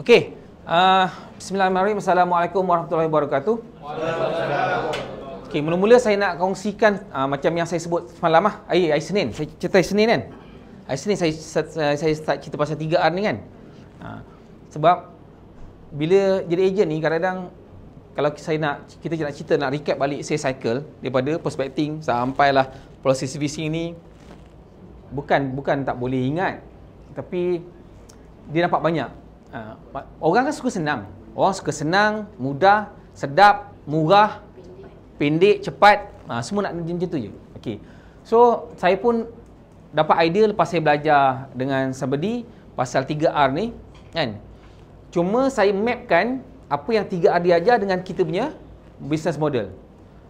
Okey. Uh, Bismillahirrahmanirrahim. Assalamualaikum warahmatullahi wabarakatuh. Waalaikumsalam. Okey, mula-mula saya nak kongsikan uh, macam yang saya sebut semalam ah. Ai, ai Senin. Saya cerita ai Senin kan. Ai Senin saya uh, saya start cerita pasal 3R ni kan. Uh, sebab bila jadi ejen ni kadang-kadang kalau saya nak kita nak cerita nak recap balik sales cycle daripada prospecting sampailah proses VC ni bukan bukan tak boleh ingat tapi dia nampak banyak uh, orang kan suka senang. Orang suka senang, mudah, sedap, murah, pendek, cepat. Uh, semua nak macam tu je. Okay. So, saya pun dapat idea lepas saya belajar dengan somebody pasal 3R ni. Kan? Cuma saya mapkan apa yang 3R dia ajar dengan kita punya business model.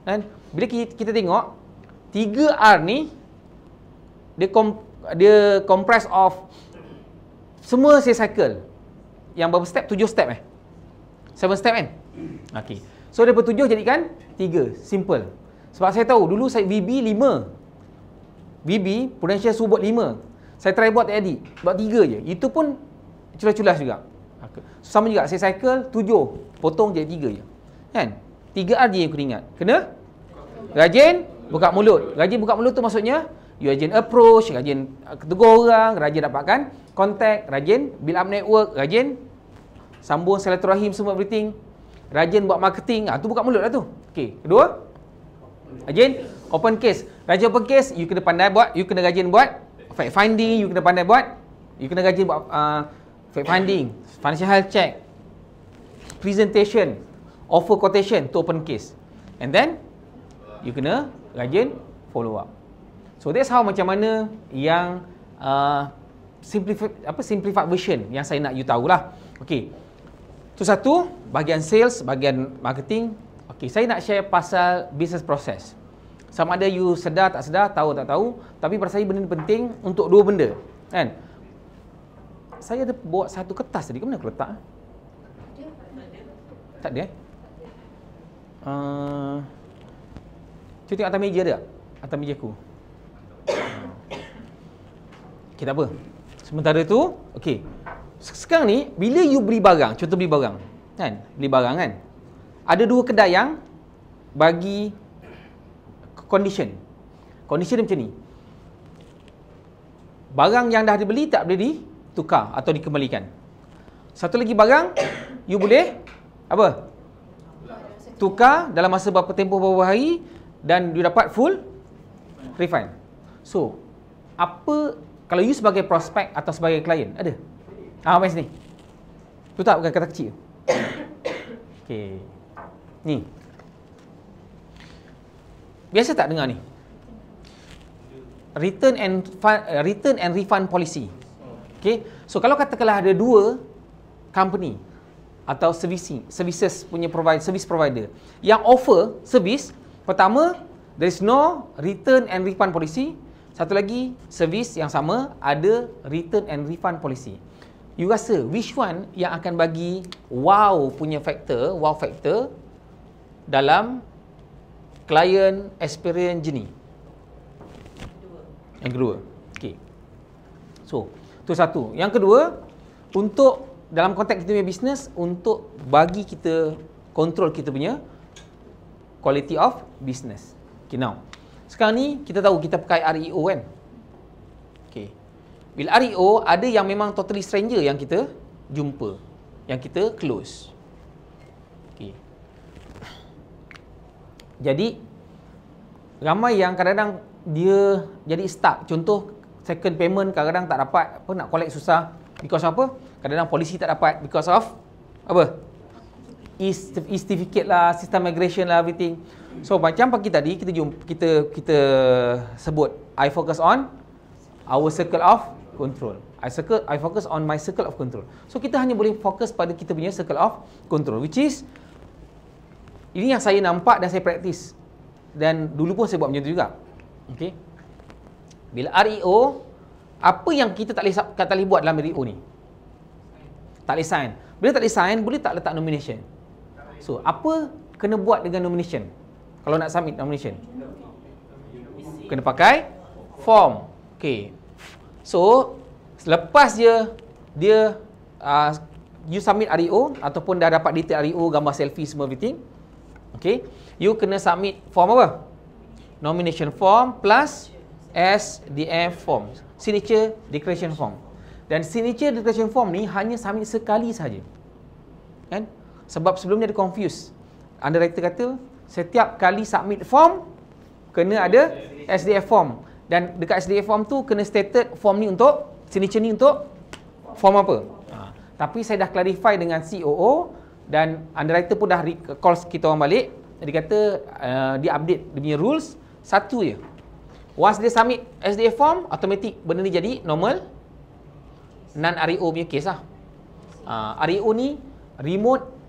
Kan? Bila kita tengok, 3R ni, dia, kom- dia compress of semua saya cycle yang berapa step? tujuh step eh. seven step kan? okay. So daripada tujuh jadikan tiga. Simple. Sebab saya tahu dulu saya VB lima. VB potential subut lima. Saya try buat tadi. Buat tiga je. Itu pun culas-culas juga. So, sama juga saya cycle tujuh. Potong jadi tiga je. Kan? Tiga RG yang kena ingat. Kena? Rajin buka mulut. Rajin buka mulut tu maksudnya you rajin approach, rajin uh, tegur orang, rajin dapatkan Kontak, rajin build up network, rajin sambung rahim semua everything, rajin buat marketing. ha, tu buka mulut lah tu. Okey, kedua rajin open case. Rajin open case, you kena pandai buat, you kena rajin buat fact finding, you kena pandai buat, you kena rajin buat uh, fact finding, financial health check, presentation, offer quotation to open case. And then you kena rajin follow up. So that's how macam mana yang uh, simplified apa simplified version yang saya nak you tahu lah, Okey. Tu satu, bahagian sales, bahagian marketing. Okey, saya nak share pasal business process. Sama ada you sedar tak sedar, tahu tak tahu, tapi pada saya benda ni penting untuk dua benda. Kan? Saya ada buat satu kertas tadi, ke mana aku letak? Ah? Tak ada eh? Uh, eh, cuba tengok atas meja dia tak? Atas meja aku. Kita okay, apa? Sementara tu, okey. Sekarang ni bila you beli barang, contoh beli barang, kan? Beli barang kan? Ada dua kedai yang bagi condition. Condition dia macam ni. Barang yang dah dibeli tak boleh ditukar atau dikembalikan. Satu lagi barang you boleh apa? Tukar dalam masa berapa tempoh beberapa hari dan you dapat full refund. So, apa kalau you sebagai prospek atau sebagai klien, ada? Ah, mai sini. Tu tak bukan kata kecil. Okey. Ni. Biasa tak dengar ni? Return and return and refund policy. Okey. So kalau katakanlah ada dua company atau servisi services punya provide service provider yang offer service pertama there is no return and refund policy satu lagi servis yang sama ada return and refund policy. You rasa which one yang akan bagi wow punya factor, wow factor dalam client experience journey? Yang kedua. Okay. So, tu satu. Yang kedua, untuk dalam konteks kita punya business untuk bagi kita kontrol kita punya quality of business. Okay, now. Sekarang ni kita tahu kita pakai REO kan. Okey. Bila REO ada yang memang totally stranger yang kita jumpa, yang kita close. Okey. Jadi ramai yang kadang-kadang dia jadi stuck. Contoh second payment kadang-kadang tak dapat apa nak collect susah because apa? Kadang-kadang polisi tak dapat because of apa? e-certificate lah, sistem migration lah, everything. So macam pagi tadi kita jump, kita kita sebut I focus on our circle of control. I circle I focus on my circle of control. So kita hanya boleh fokus pada kita punya circle of control which is ini yang saya nampak dan saya praktis. Dan dulu pun saya buat macam tu juga. Okey. Bila REO apa yang kita tak boleh tak boleh buat dalam REO ni? Tak boleh sign. Bila tak boleh sign, boleh tak letak nomination? So, apa kena buat dengan nomination? Kalau nak submit nomination. Kena pakai form. Okay. So, selepas dia, dia, uh, you submit REO ataupun dah dapat detail REO, gambar selfie, semua everything. Okay. You kena submit form apa? Nomination form plus SDF form. Signature declaration form. Dan signature declaration form ni hanya submit sekali sahaja. Kan? Sebab sebelumnya ada confuse. Underwriter kata setiap kali submit form kena ada SDF form dan dekat SDF form tu kena stated form ni untuk signature ni untuk form apa? Ha. Tapi saya dah clarify dengan COO dan underwriter pun dah call kita orang balik. Dia kata uh, dia update dia punya rules satu je. Once dia submit SDF form, automatic benda ni jadi normal non-REO punya case lah. Uh, ah, REO ni remote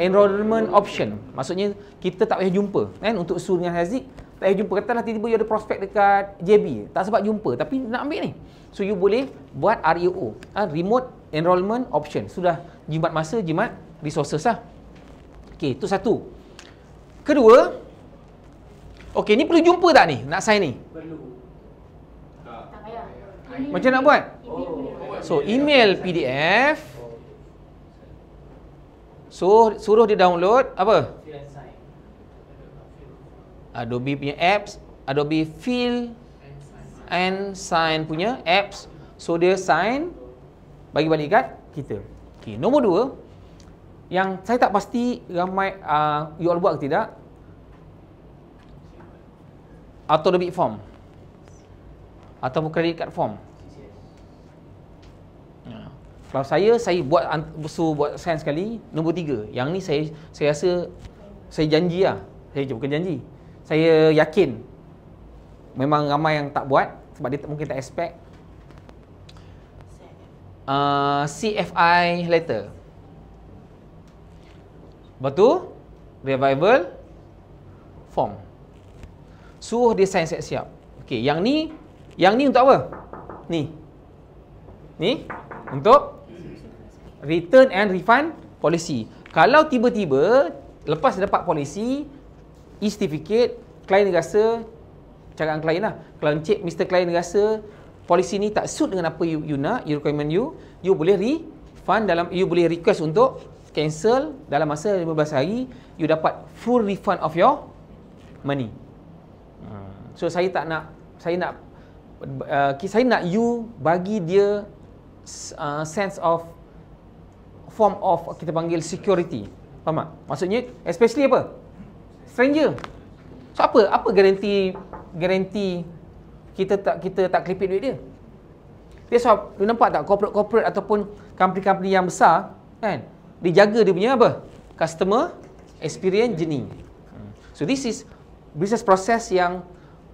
enrollment option. Maksudnya kita tak payah jumpa kan untuk Sun dengan Haziq. Tak payah jumpa. Katalah tiba-tiba you ada prospect dekat JB. Tak sebab jumpa tapi nak ambil ni. So you boleh buat REO. Ha, remote enrollment option. Sudah jimat masa, jimat resources lah. Okay, itu satu. Kedua, okay ni perlu jumpa tak ni? Nak sign ni? Perlu. Tak. Macam nak buat? so email PDF suruh suruh dia download apa? Adobe punya apps, Adobe Fill and Sign punya apps. So dia sign bagi balik kad kita. Okey, nombor dua yang saya tak pasti ramai uh, you all buat ke tidak. Atau debit form. Atau credit card form. Kalau saya, saya buat so buat sign sekali Nombor tiga Yang ni saya saya rasa Saya janji lah Saya je bukan janji Saya yakin Memang ramai yang tak buat Sebab dia mungkin tak expect uh, ah, CFI letter Lepas tu Revival Form Suruh dia sign siap-siap Okay, yang ni Yang ni untuk apa? Ni Ni Untuk return and refund policy. Kalau tiba-tiba lepas dapat polisi, e-certificate, klien rasa cakap dengan klien lah. Kalau encik, Mr. Klien rasa polisi ni tak suit dengan apa you, you nak, you recommend you, you boleh refund dalam, you boleh request untuk cancel dalam masa 15 hari, you dapat full refund of your money. Hmm. So saya tak nak, saya nak, uh, saya nak you bagi dia uh, sense of form of kita panggil security. Faham tak? Maksudnya especially apa? Stranger. So apa? Apa garanti garanti kita tak kita tak klipit duit dia? Dia so, you nampak tak corporate-corporate ataupun company-company yang besar kan? Dijaga dia punya apa? Customer experience journey. Hmm. So this is business process yang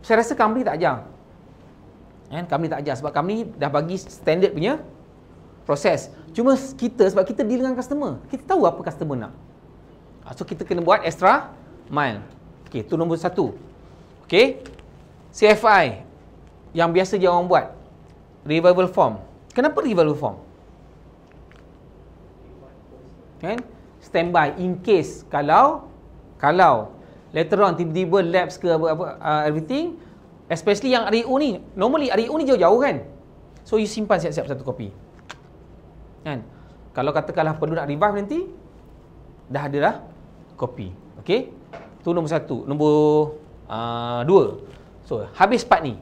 saya rasa company tak ajar. Kan? Company tak ajar sebab company dah bagi standard punya proses. Cuma kita sebab kita deal dengan customer, kita tahu apa customer nak. Ah, so kita kena buat extra mile. okay, tu nombor satu. okay, CFI yang biasa dia orang buat. Revival form. Kenapa revival form? Kan? Standby in case kalau kalau later on tiba-tiba lapse ke apa, apa uh, everything especially yang REO ni normally REO ni jauh-jauh kan so you simpan siap-siap satu kopi kan kalau katakanlah perlu nak revive nanti dah ada dah copy okey tu nombor satu nombor uh, dua so habis part ni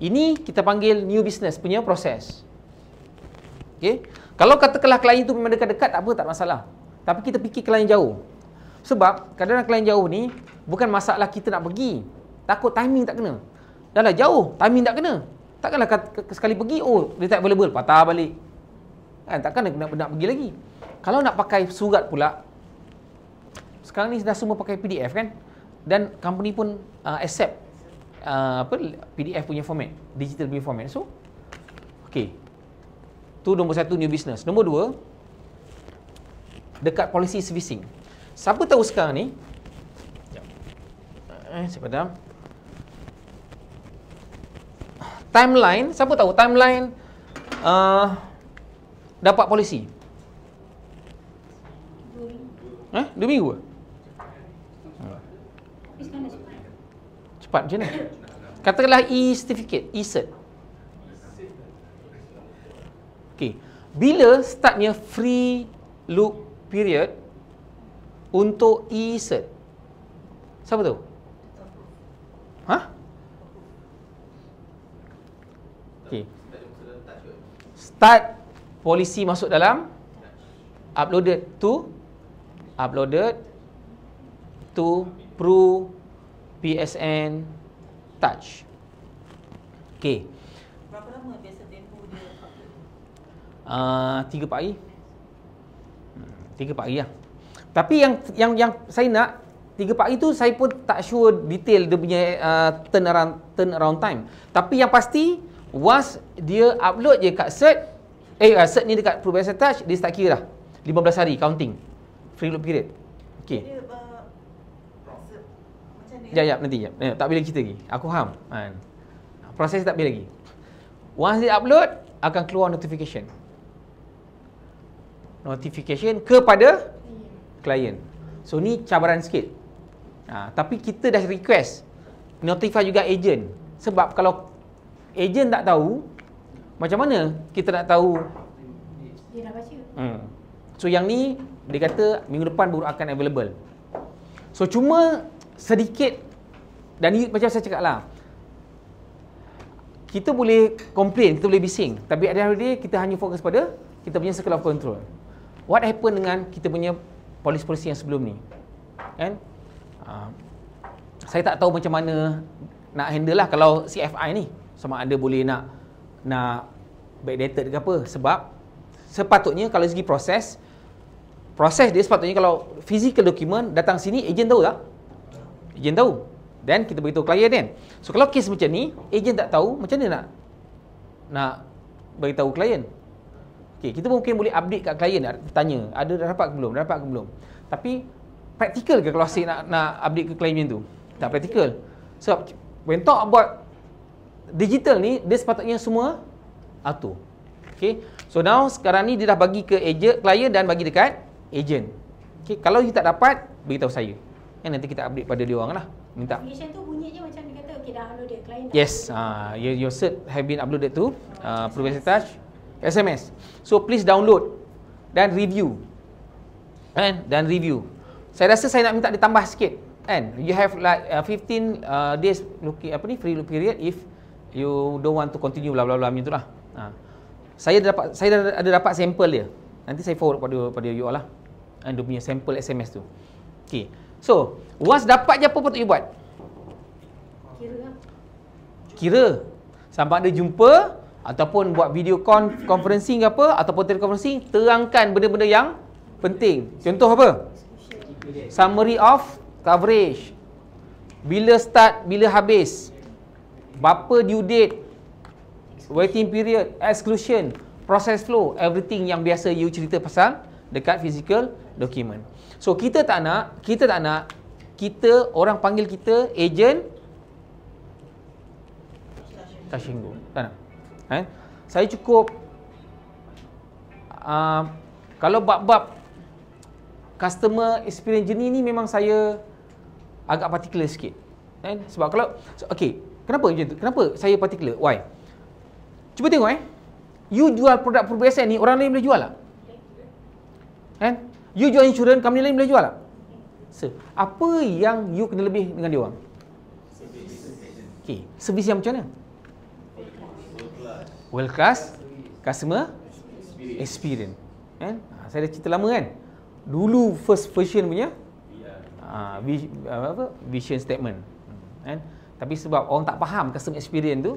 ini kita panggil new business punya proses okey kalau katakanlah klien tu memang dekat-dekat tak apa tak masalah tapi kita fikir klien jauh sebab kadang-kadang klien jauh ni bukan masalah kita nak pergi takut timing tak kena dah lah jauh timing tak kena Takkanlah sekali pergi, oh dia tak available, patah balik kan takkan nak, nak, nak pergi lagi kalau nak pakai surat pula sekarang ni dah semua pakai PDF kan dan company pun uh, accept uh, apa PDF punya format digital punya format so okey tu nombor satu new business nombor dua dekat policy servicing siapa tahu sekarang ni eh siapa dah timeline siapa tahu timeline uh, dapat polisi? Eh, dua minggu ke? Cepat macam mana? Katakanlah e-certificate, e-cert. Okay. Bila startnya free look period untuk e-cert? Siapa tu? Ha? Okay. Start polisi masuk dalam uploaded to uploaded to pro PSN touch. Okey. Berapa lama biasa tempoh dia upload? pagi. Ah, tiga pagi hmm, lah. Tapi yang yang yang saya nak tiga pagi tu saya pun tak sure detail dia punya uh, ah, turn around turn around time. Tapi yang pasti was dia upload je kat cert eh uh, cert ni dekat Prudential Advantage dia start kira dah 15 hari counting free look period okey Ya, ya, nanti ya. Eh, tak boleh kita lagi. Aku faham. Kan. Proses tak boleh lagi. Once dia upload, akan keluar notification. Notification kepada client. So, ni cabaran sikit. Ha, tapi kita dah request notify juga agent. Sebab kalau agent tak tahu, macam mana kita nak tahu hmm. So yang ni dia kata minggu depan baru akan available So cuma sedikit Dan ni macam saya cakap lah Kita boleh complain, kita boleh bising Tapi ada hari kita hanya fokus pada Kita punya circle of control What happen dengan kita punya polis-polis yang sebelum ni And uh, ah, Saya tak tahu macam mana Nak handle lah kalau CFI ni Sama ada boleh nak nak backdated ke apa sebab sepatutnya kalau segi proses proses dia sepatutnya kalau physical document datang sini ejen tahu tak ejen tahu dan kita beritahu klien kan so kalau kes macam ni ejen tak tahu macam mana nak nak beritahu klien Okay, kita mungkin boleh update kat klien tanya ada dah dapat ke belum dah dapat ke belum tapi praktikal ke kalau asyik nak nak update ke klien tu tak praktikal sebab so, when talk about digital ni dia sepatutnya semua auto. Okay. So now sekarang ni dia dah bagi ke agent client dan bagi dekat agent. Okay. Kalau you tak dapat, beritahu saya. Ya, nanti kita update pada dia orang lah. Minta. Notification tu bunyi je macam dia kata, okay dah upload dia client. Yes. Uh, your, your cert have been uploaded to uh, ah, ah, SMS. Touch. SMS. So please download dan review. Kan? Dan review. Saya rasa saya nak minta ditambah sikit. Kan? You have like uh, 15 uh, days looking, apa ni, free period if you don't want to continue bla bla bla macam itulah. Ha. Saya ada dapat saya ada dapat sample dia. Nanti saya forward pada pada you all lah. And dia punya sample SMS tu. Okey. So, once dapat je apa patut you buat? Kira. Kira. Sampai ada jumpa ataupun buat video con conferencing ke apa ataupun teleconferencing terangkan benda-benda yang penting. Contoh apa? Summary of coverage. Bila start, bila habis. Berapa due date Waiting period Exclusion Process flow Everything yang biasa you cerita pasal Dekat physical document So kita tak nak Kita tak nak Kita Orang panggil kita Agent Touch and Tak nak eh? Saya cukup uh, Kalau bab-bab Customer experience journey ni Memang saya Agak particular sikit eh? Sebab kalau Okay Kenapa macam tu? Kenapa saya particular? Why? Cuba tengok eh. You jual produk perbiasaan ni, orang lain boleh jual tak? Kan? You jual insurans, company lain boleh jual tak? So, apa yang you kena lebih dengan dia orang? Okay. Servis yang macam mana? Well class. Customer. Experience. Kan? Ha, saya dah cerita lama kan? Dulu first version punya. Ha, apa? Vision statement. Hmm, kan? Eh? Tapi sebab orang tak faham customer experience tu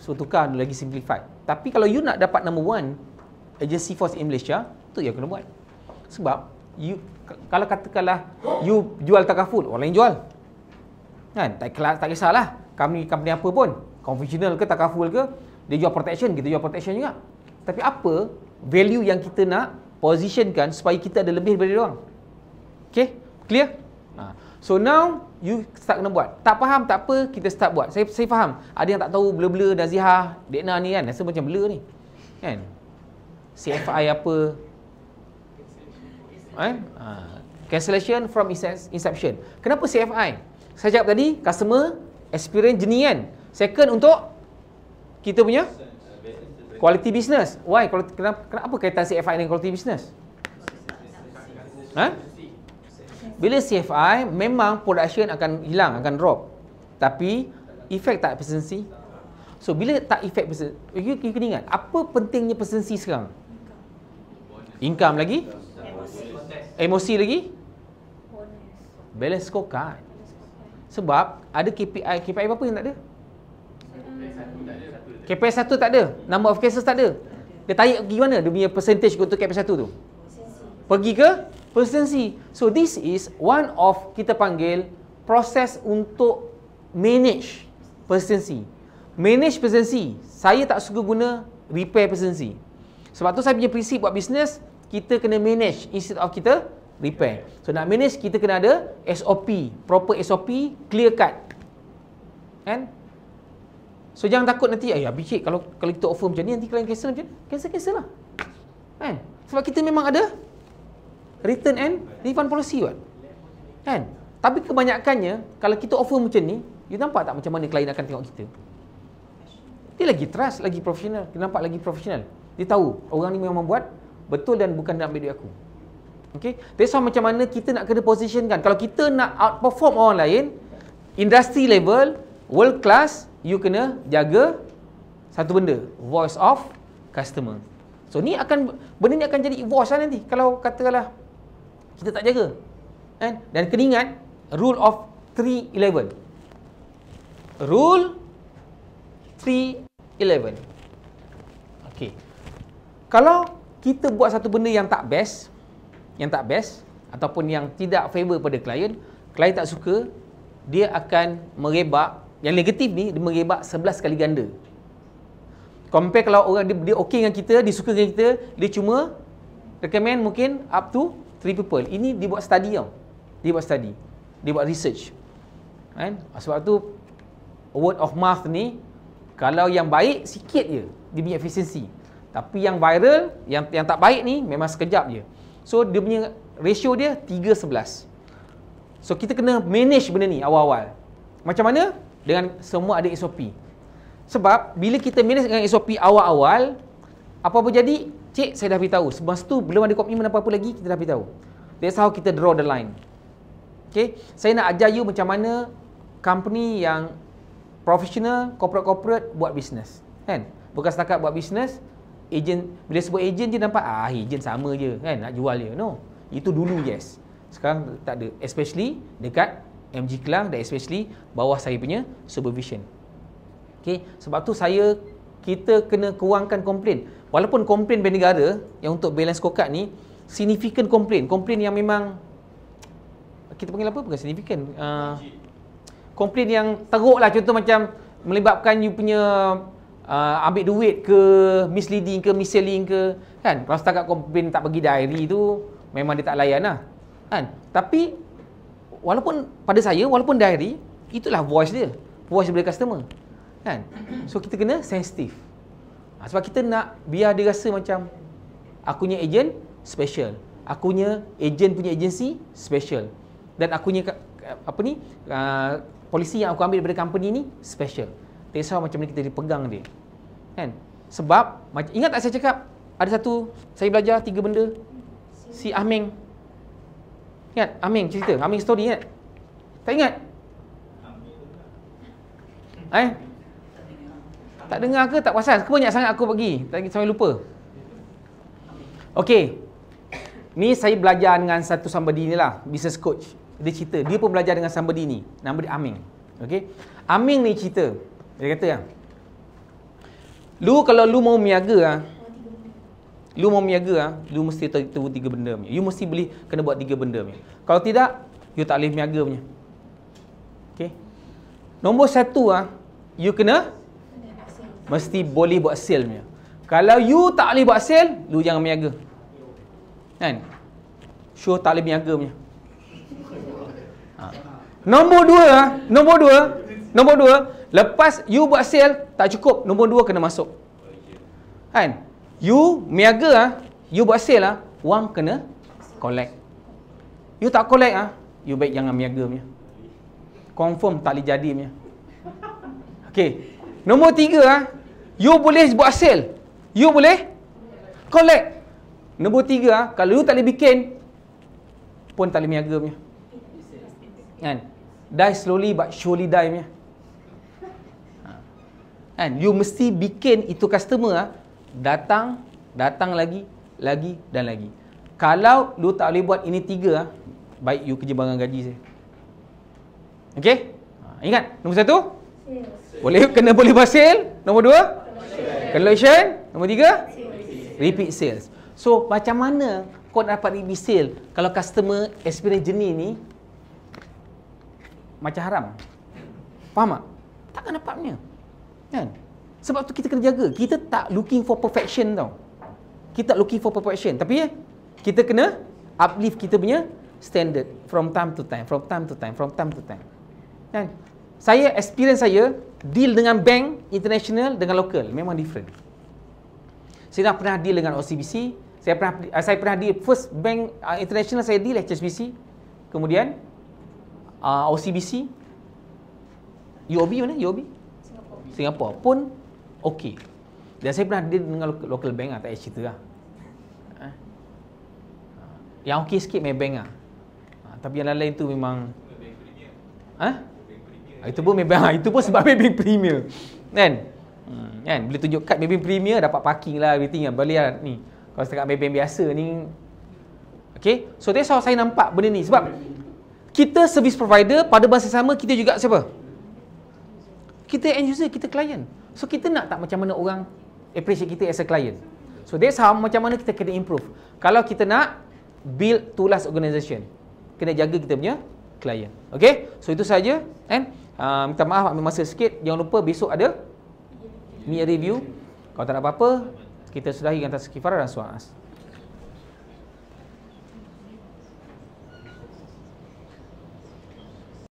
So tukar lagi simplified Tapi kalau you nak dapat number one Agency force in Malaysia Tu yang kena buat Sebab you Kalau katakanlah You jual takah food Orang lain jual Kan? Tak, kelas, tak kisahlah kami company apa pun Conventional ke takaful ke Dia jual protection Kita jual protection juga Tapi apa Value yang kita nak Positionkan Supaya kita ada lebih daripada orang Okay? Clear? Ha. So now you start kena buat. Tak faham tak apa, kita start buat. Saya saya faham. Ada yang tak tahu blur-blur Naziha, Dekna ni kan, rasa macam blur ni. Kan? CFI apa? Kan? Ha. Cancellation from inception. Kenapa CFI? Saya cakap tadi, customer experience jenis kan. Second untuk kita punya quality business. Why? Kenapa, kenapa kaitan CFI dengan quality business? Ha? Bila CFI memang production akan hilang akan drop. Tapi efek tak persistensi. So bila tak efek persistensi, you, kena ingat apa pentingnya persistensi sekarang? Income lagi? Emosi, lagi? Balance scorecard. Sebab ada KPI KPI apa yang tak ada? KPI satu tak ada. Number of cases tak ada. Dia tanya pergi mana? Dia punya percentage untuk KPI satu tu. Pergi ke persistency. So this is one of kita panggil proses untuk manage persistency. Manage persistency. Saya tak suka guna repair persistency. Sebab tu saya punya prinsip buat bisnes, kita kena manage instead of kita repair. So nak manage kita kena ada SOP, proper SOP, clear cut. Kan? So jangan takut nanti ayah bicik kalau kalau kita offer macam ni nanti client cancel macam ni. Cancel cancel lah. Kan? Sebab kita memang ada return and refund policy kan? Kan? Tapi kebanyakannya, kalau kita offer macam ni, you nampak tak macam mana klien akan tengok kita? Dia lagi trust, lagi profesional. Dia nampak lagi profesional. Dia tahu orang ni memang buat betul dan bukan nak ambil duit aku. Okay? That's why macam mana kita nak kena position kan? Kalau kita nak outperform orang lain, industry level, world class, you kena jaga satu benda, voice of customer. So ni akan benda ni akan jadi voice lah nanti. Kalau katalah kita tak jaga. Kan? Dan kena ingat rule of 311. Rule 311. Okey. Kalau kita buat satu benda yang tak best, yang tak best ataupun yang tidak favor pada klien, klien tak suka, dia akan merebak yang negatif ni dia merebak 11 kali ganda. Compare kalau orang dia, dia okey dengan kita, dia suka dengan kita, dia cuma recommend mungkin up to three people. Ini dibuat study tau. Dibuat study. Dibuat research. Kan? Ah, sebab tu word of mouth ni kalau yang baik sikit je dia punya efisiensi. Tapi yang viral, yang yang tak baik ni memang sekejap je. So dia punya ratio dia 3:11. So kita kena manage benda ni awal-awal. Macam mana? Dengan semua ada SOP. Sebab bila kita manage dengan SOP awal-awal, apa apa jadi Cik, saya dah beritahu. Sebab tu belum ada komitmen apa-apa lagi, kita dah beritahu. That's how kita draw the line. Okay? Saya nak ajar you macam mana company yang professional, corporate-corporate buat business. Kan? Bukan setakat buat business, agent, bila sebut agent je nampak, ah, agent sama je. Kan? Nak jual je. No. Itu dulu, yes. Sekarang tak ada. Especially dekat MG Kelang dan especially bawah saya punya supervision. Okay? Sebab tu saya kita kena kewangkan komplain. Walaupun komplain bank negara yang untuk balance scorecard ni significant komplain, komplain yang memang kita panggil apa? Bukan significant. Uh, komplain yang teruk lah contoh macam melibatkan you punya uh, ambil duit ke misleading ke misleading ke kan kalau setakat komplain tak pergi diary tu memang dia tak layan lah kan tapi walaupun pada saya walaupun diary itulah voice dia voice daripada customer kan so kita kena sensitif ha, sebab kita nak biar dia rasa macam aku punya agent special aku punya agent punya agensi special dan aku punya apa ni uh, polisi yang aku ambil daripada company ni special tak kisah macam ni kita dipegang dia kan sebab ingat tak saya cakap ada satu saya belajar tiga benda si Aming ingat Aming cerita Aming story ingat tak ingat Eh? Tak dengar ke? Tak puasan. Aku banyak sangat aku pergi. Tak sampai lupa. Okey. Ni saya belajar dengan satu somebody ni lah. Business coach. Dia cerita. Dia pun belajar dengan somebody ni. Nama dia Aming. Okey. Aming ni cerita. Dia kata ya. Lu kalau lu mau meniaga ah. Lu mau meniaga ah, lu mesti tahu tiga benda punya. You mesti beli kena buat tiga benda punya. Kalau tidak, you tak boleh meniaga punya. Okey. Nombor satu ah, you kena mesti boleh buat sale punya. Kalau you tak boleh buat sale, lu jangan berniaga. Kan? Sure tak boleh berniaga punya. Ha. Nombor dua, ah, nombor dua, nombor dua, lepas you buat sale, tak cukup, nombor dua kena masuk. Kan? You berniaga, ah, you buat sale, lah, wang kena collect. You tak collect, ah, you baik jangan berniaga punya. Confirm tak boleh jadi punya. Okay, Nombor tiga ah, you boleh buat sale. You boleh collect. Nombor tiga ah, kalau you tak boleh bikin pun tak boleh niaga punya. Kan? Die slowly but surely die punya. Ha. Kan? You mesti bikin itu customer ah, datang, datang lagi, lagi dan lagi. Kalau you tak boleh buat ini tiga ah, baik you kerja barang gaji saya. Okay? Ha, ingat, nombor satu? Yes. Boleh kena boleh buat sale. Nombor dua. Conversion. Nombor tiga. Repeat sales. So macam mana kau dapat repeat sale kalau customer experience jenis ni macam haram. Faham tak? Takkan dapat punya. Kan? Sebab tu kita kena jaga. Kita tak looking for perfection tau. Kita tak looking for perfection. Tapi ya, kita kena uplift kita punya standard from time to time, from time to time, from time to time. Kan? Saya, experience saya, deal dengan bank international dengan local memang different. Saya dah pernah deal dengan OCBC, saya pernah uh, saya pernah deal first bank uh, international saya deal HSBC. Kemudian uh, OCBC UOB mana? UOB? Singapura. Singapura pun okey. Dan saya pernah deal dengan local, local bank lah, tak payah cerita lah. Eh? Yang okey sikit main bank lah. Ah, tapi yang lain-lain tu memang... Ha? Ah, itu pun maybe ha, itu pun sebab maybe premier. Kan? Hmm, kan? Bila tunjuk kad maybe premier dapat parking lah everything yang boleh lah ni. Kalau setakat maybe biasa ni Okay, so that's how saya nampak benda ni sebab kita service provider pada masa sama kita juga siapa? Kita end user, kita client. So kita nak tak macam mana orang appreciate kita as a client. So that's how macam mana kita kena improve. Kalau kita nak build to last organisation, kena jaga kita punya client. Okay, so itu saja. And Ah, minta maaf ambil masa sikit jangan lupa besok ada mid review kalau tak ada apa-apa kita sudahi dengan tasawuf kifarah dan suas